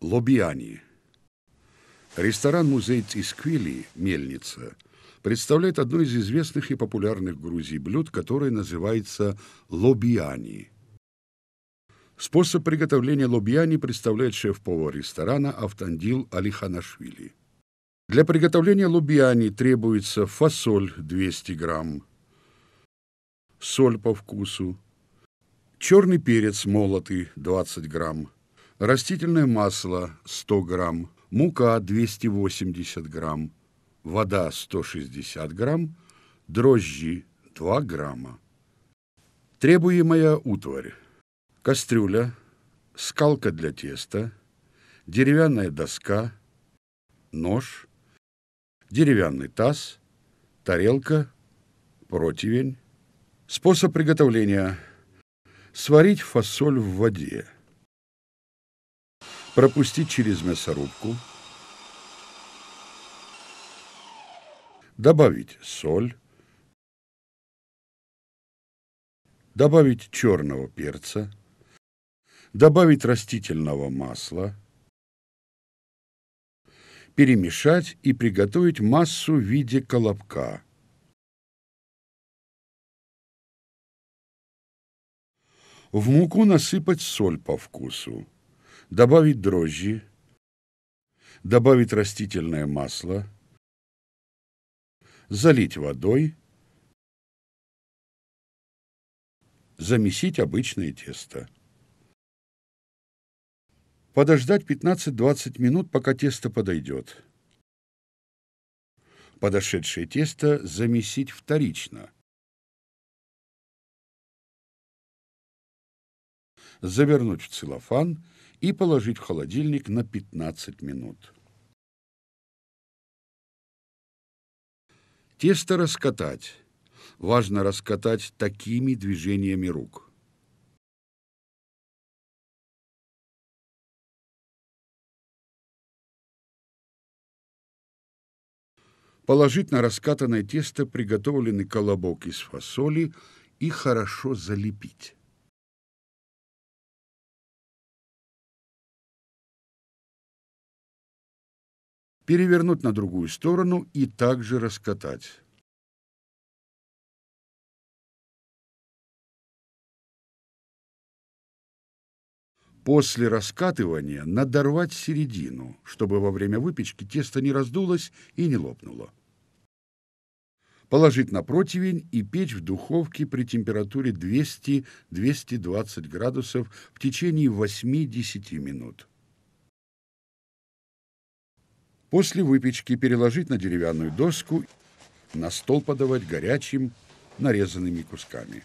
Лобиани. Ресторан-музей Тисквили «Мельница» представляет одно из известных и популярных в Грузии блюд, которое называется лобиани. Способ приготовления лобиани представляет шеф-повар ресторана Автандил Алиханашвили. Для приготовления лобиани требуется фасоль 200 грамм, соль по вкусу, черный перец молотый 20 грамм, растительное масло 100 грамм, мука 280 грамм, вода 160 грамм, дрожжи 2 грамма. Требуемая утварь. Кастрюля, скалка для теста, деревянная доска, нож, деревянный таз, тарелка, противень. Способ приготовления. Сварить фасоль в воде пропустить через мясорубку, добавить соль, добавить черного перца, добавить растительного масла, перемешать и приготовить массу в виде колобка. В муку насыпать соль по вкусу добавить дрожжи, добавить растительное масло, залить водой, замесить обычное тесто. Подождать 15-20 минут, пока тесто подойдет. Подошедшее тесто замесить вторично. Завернуть в целлофан – и положить в холодильник на 15 минут. Тесто раскатать. Важно раскатать такими движениями рук – положить на раскатанное тесто приготовленный колобок из фасоли и хорошо залепить. перевернуть на другую сторону и также раскатать. После раскатывания надорвать середину, чтобы во время выпечки тесто не раздулось и не лопнуло. Положить на противень и печь в духовке при температуре 200-220 градусов в течение 8-10 минут. После выпечки переложить на деревянную доску, на стол подавать горячим нарезанными кусками.